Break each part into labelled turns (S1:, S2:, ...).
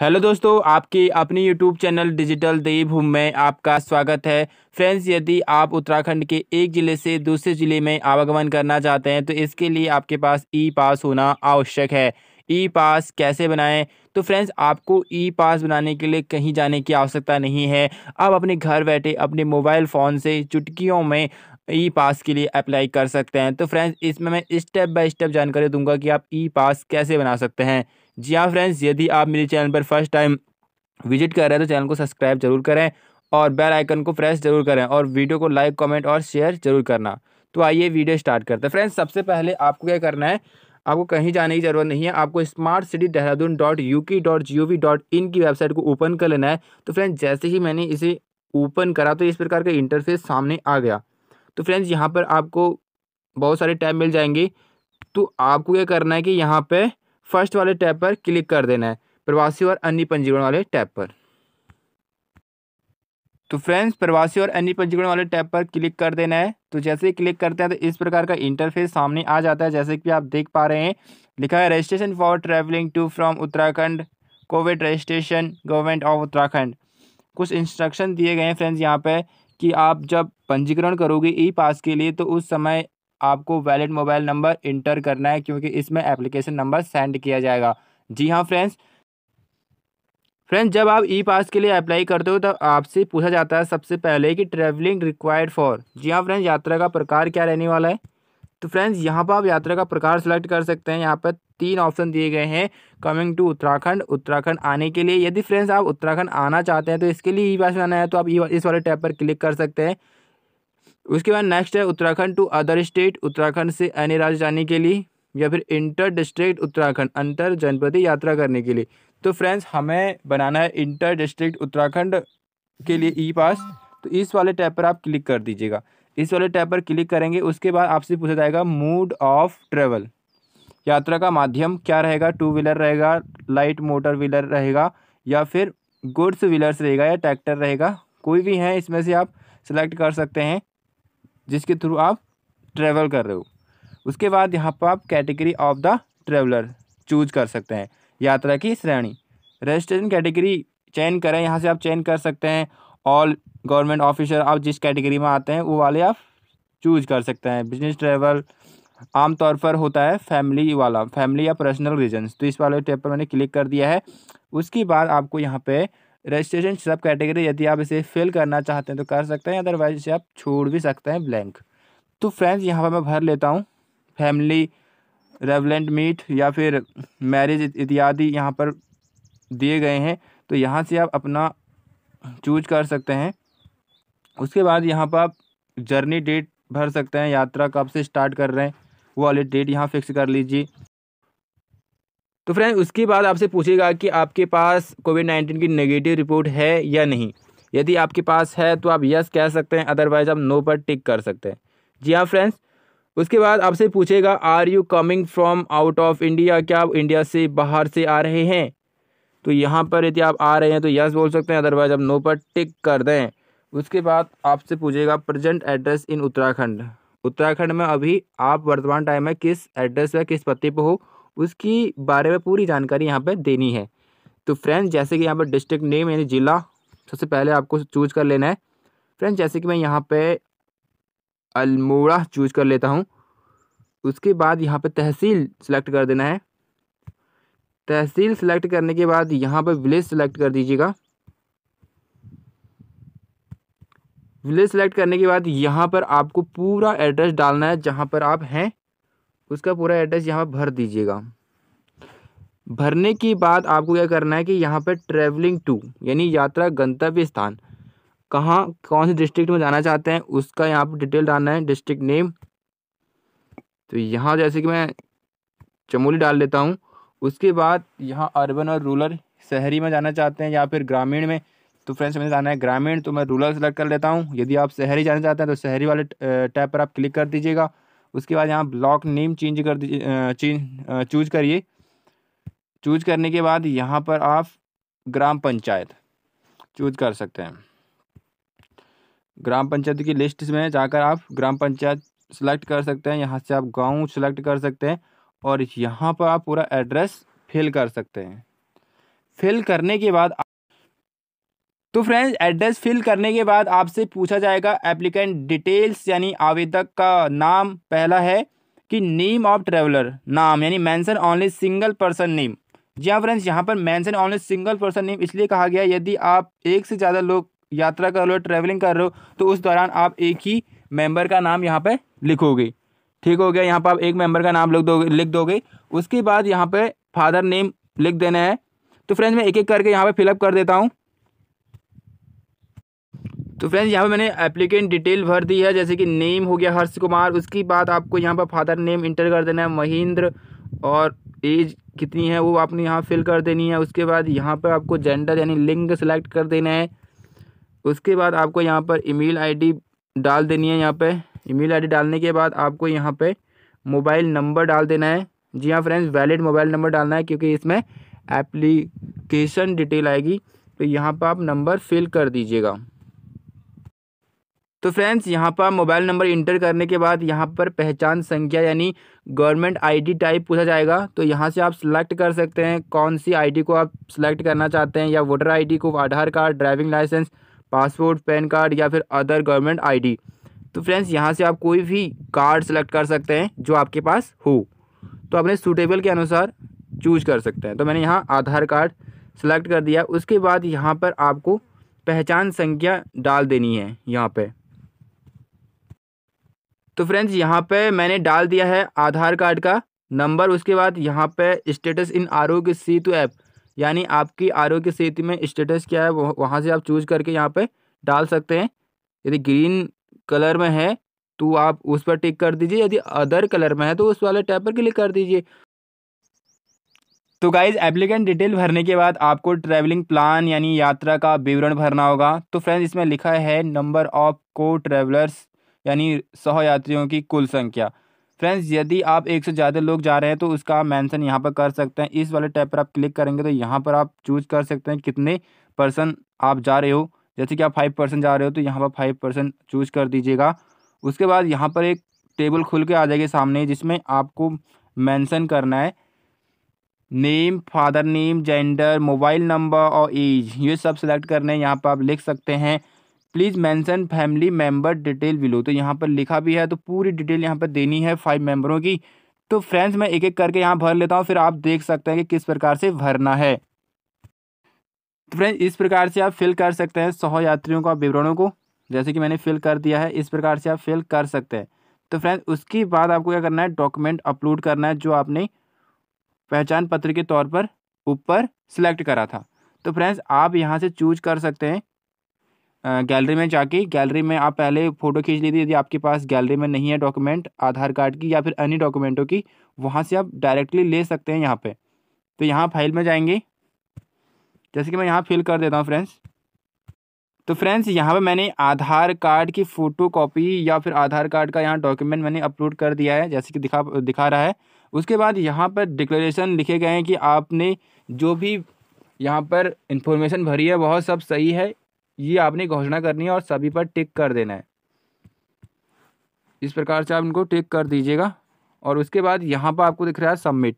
S1: hello दोस्तों आपके अपने यूट्यूब चैनल डिजिटल देवभूम में आपका स्वागत है फ्रेंड्स यदि आप उत्तराखंड के एक ज़िले से दूसरे ज़िले में आवागमन करना चाहते हैं तो इसके लिए आपके पास ई पास होना आवश्यक है ई पास कैसे बनाएं तो फ्रेंड्स आपको ई पास बनाने के लिए कहीं जाने की आवश्यकता नहीं है आप अपने घर बैठे अपने मोबाइल फ़ोन से चुटकियों में ई पास के लिए अप्लाई कर सकते हैं तो फ्रेंड्स इसमें मैं स्टेप बाय स्टेप जानकारी दूंगा कि आप ई पास कैसे बना सकते हैं जी हाँ फ्रेंड्स यदि आप मेरे चैनल पर फर्स्ट टाइम विजिट कर रहे हैं तो चैनल को सब्सक्राइब जरूर करें और बेल आइकन को प्रेस जरूर करें और वीडियो को लाइक कमेंट और शेयर जरूर करना तो आइए वीडियो स्टार्ट करते हैं फ्रेंड्स सबसे पहले आपको क्या करना है आपको कहीं जाने की ज़रूरत नहीं है आपको smart city Dehradun dot U K dot G O V dot in की वेबसाइट को ओपन कर लेना है तो फ्रेंड्स जैसे ही मैंने इसे ओपन करा तो इस प्रकार का इंटरफेस सामने आ गया तो फ्रेंड्स यहाँ पर आपको बहुत सारे टैब मिल जाएंगे तो आपको क्या करना है कि यहाँ पर फर्स्ट वाले टैब पर क्लिक कर देना है प्रवासी और अन्य पंजीकरण वाले टैब पर तो फ्रेंड्स प्रवासी और अन्य पंजीकरण वाले टैब पर क्लिक कर देना है तो जैसे ही क्लिक करते हैं तो इस प्रकार का इंटरफेस सामने आ जाता है जैसे कि आप देख पा रहे हैं लिखा है registration for travelling to from Uttarakhand covid registration government of Uttarakhand कुछ इंस्ट्रक्शन दिए गए हैं फ्रेंड्स यहाँ पर कि आप जब पंजीकरण करोगे ई पास के लिए तो उस समय आपको वैलिड मोबाइल नंबर इंटर करना है क्योंकि इसमें एप्लीकेशन नंबर सेंड किया जाएगा जी हाँ फ्रेंड्स फ्रेंड्स जब आप ई पास के लिए अप्लाई करते हो तब आपसे पूछा जाता है सबसे पहले कि ट्रैवलिंग रिक्वायर्ड फॉर जी हाँ फ्रेंड्स यात्रा का प्रकार क्या रहने वाला है तो फ्रेंड्स यहाँ पर आप यात्रा का प्रकार सेलेक्ट कर सकते हैं यहाँ पर तीन ऑप्शन दिए गए हैं कमिंग टू उत्तराखंड उत्तराखंड आने के लिए यदि फ्रेंड्स आप उत्तराखंड आना चाहते हैं तो इसके लिए ई पास लाना आना है तो आप इस वाले टैब पर क्लिक कर सकते हैं उसके बाद नेक्स्ट है Uttarakhand to other state Uttarakhand से अन्य राज्य जाने के लिए या फिर इंटर डिस्ट्रिक्ट उत्तराखंड अंतर जनपदी यात्रा करने के लिए तो फ्रेंड्स हमें बनाना है इंटर डिस्ट्रिक्ट उत्तराखंड के लिए ई पास तो इस वाले टैप पर आप क्लिक कर दीजिएगा इस वाले टैप पर क्लिक करेंगे उसके बाद आपसे पूछा जाएगा मूड ऑफ ट्रेवल यात्रा का माध्यम क्या रहेगा टू व्हीलर रहेगा लाइट मोटर व्हीलर रहेगा या फिर गुड्स व्हीलर्स रहेगा या ट्रैक्टर रहेगा कोई भी है इसमें से आप सिलेक्ट कर सकते हैं जिसके थ्रू आप ट्रैवल कर रहे हो उसके बाद यहाँ पर आप category of the traveller choose कर सकते हैं यात्रा की श्रेणी रजिस्ट्रेशन कैटेगरी चयन करें यहाँ से आप चयन कर सकते हैं ऑल गवर्नमेंट ऑफिसर आप जिस कैटेगरी में आते हैं वो वाले आप चूज कर सकते हैं बिजनेस ट्रैवल आमतौर पर होता है फैमिली वाला फैमिली या पर्सनल रीजन्स तो इस वाले टेप पर मैंने क्लिक कर दिया है उसके बाद आपको यहाँ पे रजिस्ट्रेशन सब कैटेगरी यदि आप इसे फिल करना चाहते हैं तो कर सकते हैं अदरवाइज इसे आप छोड़ भी सकते हैं ब्लैंक तो फ्रेंड्स यहाँ पर मैं भर लेता हूँ फैमिली रेवलेंट मीट या फिर मैरिज इत्यादि यहाँ पर दिए गए हैं तो यहाँ से आप अपना चूज कर सकते हैं उसके बाद यहाँ पर आप जर्नी डेट भर सकते हैं यात्रा कब से स्टार्ट कर रहे हैं वो वाली डेट यहाँ फिक्स कर लीजिए तो फ्रेंड उसके बाद आपसे पूछेगा कि आपके पास कोविड नाइन्टीन की नेगेटिव रिपोर्ट है या नहीं यदि आपके पास है तो आप यस कह सकते हैं अदरवाइज आप नो पर टिक कर सकते हैं जी हाँ फ्रेंड्स उसके बाद आपसे पूछेगा are you coming from out of India क्या आप इंडिया से बाहर से आ रहे हैं तो यहाँ पर यदि आप आ रहे हैं तो यस बोल सकते हैं अदरवाइज आप नो पर टिक कर दें उसके बाद आपसे पूछेगा present address in Uttarakhand Uttarakhand में अभी आप वर्तमान टाइम में किस एड्रेस या किस पत्ते पर हो उसकी बारे में पूरी जानकारी यहाँ पर देनी है तो फ्रेंड्स जैसे कि यहाँ पर डिस्ट्रिक्ट नेम यानी ज़िला सबसे पहले आपको चूज कर लेना है फ्रेंड्स जैसे कि मैं यहाँ पे अल्मोड़ा चूज कर लेता हूँ उसके बाद यहाँ पे तहसील सेलेक्ट कर देना है तहसील सेलेक्ट करने के बाद यहाँ पर विलेज सेलेक्ट कर दीजिएगा विलेज सेलेक्ट करने के बाद यहाँ पर आपको पूरा एड्रेस डालना है जहाँ पर आप हैं उसका पूरा एड्रेस यहाँ भर दीजिएगा भरने की बाद आपको क्या करना है कि यहाँ पर ट्रैवलिंग टू यानी यात्रा गंतव्य स्थान कहाँ कौन से डिस्ट्रिक्ट में जाना चाहते हैं उसका यहाँ पर डिटेल डालना है डिस्ट्रिक्ट नेम तो यहाँ जैसे कि मैं चमोली डाल लेता हूँ उसके बाद यहाँ अर्बन और रूरल शहरी में जाना चाहते हैं या फिर ग्रामीण में तो फ्रेंड्स मैंने जाना है ग्रामीण तो मैं रूरल सेलेक्ट कर लेता हूँ यदि आप शहरी जाना चाहते हैं तो शहरी वाले टैब पर आप क्लिक कर दीजिएगा उसके बाद यहाँ ब्लॉक नेम चेंज कर दीजिए चूज करिए चूज करने के बाद यहाँ पर आप ग्राम पंचायत चूज कर सकते हैं ग्राम पंचायत की लिस्ट में जाकर आप ग्राम पंचायत सेलेक्ट कर सकते हैं यहाँ से आप गांव सेलेक्ट कर सकते हैं और यहाँ पर आप पूरा एड्रेस फिल कर सकते हैं फिल करने के बाद तो फ्रेंड्स एड्रेस फिल करने के बाद आपसे पूछा जाएगा एप्लीकेंट डिटेल्स यानी आवेदक का नाम पहला है कि नेम ऑफ ट्रेवलर नाम यानी mention only single person name जी हाँ फ्रेंड्स यहाँ पर mention only single person name इसलिए कहा गया यदि आप एक से ज़्यादा लोग यात्रा कर रहे हो ट्रैवलिंग कर रहे हो तो उस दौरान आप एक ही मेंबर का नाम यहाँ पे लिखोगे ठीक हो गया यहाँ पर आप एक मेंबर का नाम लिख दोगे लिख दोगे उसके बाद यहाँ पे फादर नेम लिख देना है तो फ्रेंड्स मैं एक एक करके यहाँ पर फिलअप कर देता हूँ तो फ्रेंड्स यहाँ पे मैंने एप्लीकेंट डिटेल भर दी है जैसे कि नेम हो गया हर्ष कुमार उसके बाद आपको यहाँ पर फादर नेम इंटर कर देना है महेंद्र और एज कितनी है वो आपने यहाँ फिल कर देनी है उसके बाद यहाँ पर आपको जेंडर यानी लिंग सेलेक्ट कर देना है उसके बाद आपको यहाँ पर ईमेल आईडी डाल देनी है यहाँ पे ईमेल आईडी डालने के बाद आपको यहाँ पे मोबाइल नंबर डाल देना है जी हाँ फ्रेंड्स वैलिड मोबाइल नंबर डालना है क्योंकि इसमें एप्लीकेशन डिटेल आएगी तो यहाँ पर आप नंबर फिल कर दीजिएगा तो फ्रेंड्स यहाँ पर मोबाइल नंबर इंटर करने के बाद यहाँ पर पहचान संख्या यानी गवर्नमेंट आईडी टाइप पूछा जाएगा तो यहाँ से आप सिलेक्ट कर सकते हैं कौन सी आईडी को आप सिलेक्ट करना चाहते हैं या वोटर आईडी को Aadhaar card driving licence passport PAN card या फिर अदर गवर्नमेंट आई तो फ्रेंड्स यहाँ से आप कोई भी कार्ड सेलेक्ट कर सकते हैं जो आपके पास हो तो अपने सूटेबल के अनुसार चूज कर सकते हैं तो मैंने यहाँ आधार कार्ड सेलेक्ट कर दिया उसके बाद यहाँ पर आपको पहचान संख्या डाल देनी है यहाँ पे तो फ्रेंड्स यहाँ पे मैंने डाल दिया है आधार कार्ड का नंबर उसके बाद यहाँ पे status in Aarogya Setu app यानी आपकी आर ओ सेतु में स्टेटस क्या है वह, वहाँ से आप चूज करके यहाँ पे डाल सकते हैं यदि ग्रीन कलर में है तो आप उस पर टिक कर दीजिए यदि अदर कलर में है तो उस वाले टैप पर क्लिक कर दीजिए तो गाइज एप्लीकेंट डिटेल भरने के बाद आपको ट्रैवलिंग प्लान यानी यात्रा का विवरण भरना होगा तो फ्रेंड्स इसमें लिखा है नंबर ऑफ को ट्रैवलर्स यानी सहयात्रियों की कुल संख्या फ्रेंड्स यदि आप एक से ज़्यादा लोग जा रहे हैं तो उसका आप मैंसन यहाँ पर कर सकते हैं इस वाले टैब पर आप क्लिक करेंगे तो यहाँ पर आप चूज कर सकते हैं कितने पर्सन आप जा रहे हो जैसे कि आप फाइव पर्सन जा रहे हो तो यहाँ पर फाइव पर्सन चूज कर दीजिएगा उसके बाद यहाँ पर एक टेबल खुल के आ जाएगी सामने जिसमें आपको मैंसन करना है name father name gender mobile number और एज ये सब सिलेक्ट करने है यहाँ पर आप लिख सकते हैं please mention family member detail below तो यहाँ पर लिखा भी है तो पूरी डिटेल यहाँ पर देनी है फाइव मेंबरों की तो फ्रेंड्स मैं एक एक करके यहाँ भर लेता हूँ फिर आप देख सकते हैं कि किस प्रकार से भरना है तो फ्रेंड्स इस प्रकार से आप फिल कर सकते हैं सौ यात्रियों का विवरणों को जैसे कि मैंने फिल कर दिया है इस प्रकार से आप फिल कर सकते हैं तो फ्रेंड्स उसके बाद आपको क्या करना है डॉक्यूमेंट अपलोड करना है जो आपने पहचान पत्र के तौर पर ऊपर सेलेक्ट करा था तो फ्रेंड्स आप यहाँ से चूज कर सकते हैं गैलरी में जाके गैलरी में आप पहले फ़ोटो खींच लीजिए यदि आपके पास गैलरी में नहीं है डॉक्यूमेंट आधार कार्ड की या फिर अन्य डॉक्यूमेंटों की वहाँ से आप डायरेक्टली ले सकते हैं यहाँ पे तो यहाँ फाइल में जाएंगे जैसे कि मैं यहाँ फिल कर देता हूँ फ्रेंड्स तो फ्रेंड्स यहाँ पे मैंने आधार कार्ड की फ़ोटो कॉपी या फिर आधार कार्ड का यहाँ डॉक्यूमेंट मैंने अपलोड कर दिया है जैसे कि दिखा दिखा रहा है उसके बाद यहाँ पर डिक्लेरेशन लिखे गए हैं कि आपने जो भी यहाँ पर इंफॉर्मेशन भरी है वह सब सही है ये आपने घोषणा करनी है और सभी पर टिक कर देना है इस प्रकार से आप इनको टिक कर दीजिएगा और उसके बाद यहाँ पर आपको दिख रहा है सबमिट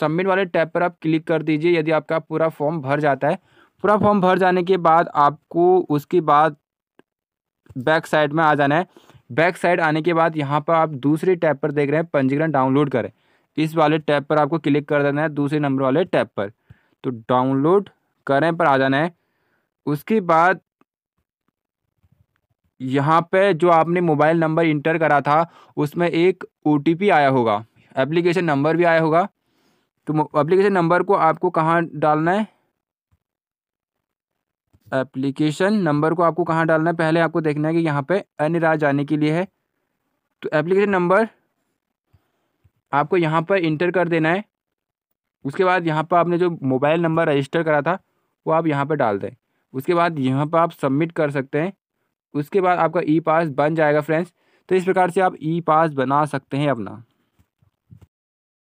S1: सबमिट वाले टैब पर आप क्लिक कर दीजिए यदि आपका पूरा फॉर्म भर जाता है पूरा फॉर्म भर जाने के बाद आपको उसके बाद बैक साइड में आ जाना है बैक साइड आने के बाद यहाँ पर आप दूसरे टैब पर देख रहे हैं पंजीकरण डाउनलोड करें इस वाले टैब पर आपको क्लिक कर देना है दूसरे नंबर वाले टैब पर तो डाउनलोड करें पर आ जाना है उसके बाद यहाँ पे जो आपने मोबाइल नंबर इंटर करा था उसमें एक ओ आया होगा एप्लीकेशन नंबर भी आया होगा तो एप्लीकेशन नंबर को आपको कहाँ डालना है एप्लीकेशन नंबर को आपको कहाँ डालना है पहले आपको देखना है कि यहाँ पे अन्य राज्य जाने के लिए है तो एप्लीकेशन नंबर आपको यहाँ पर इंटर कर देना है उसके बाद यहाँ पर आपने जो मोबाइल नंबर रजिस्टर करा था वो आप यहाँ पर डाल दें उसके बाद यहाँ पर आप सबमिट कर सकते हैं उसके बाद आपका ई पास बन जाएगा फ्रेंड्स तो इस प्रकार से आप ई पास बना सकते हैं अपना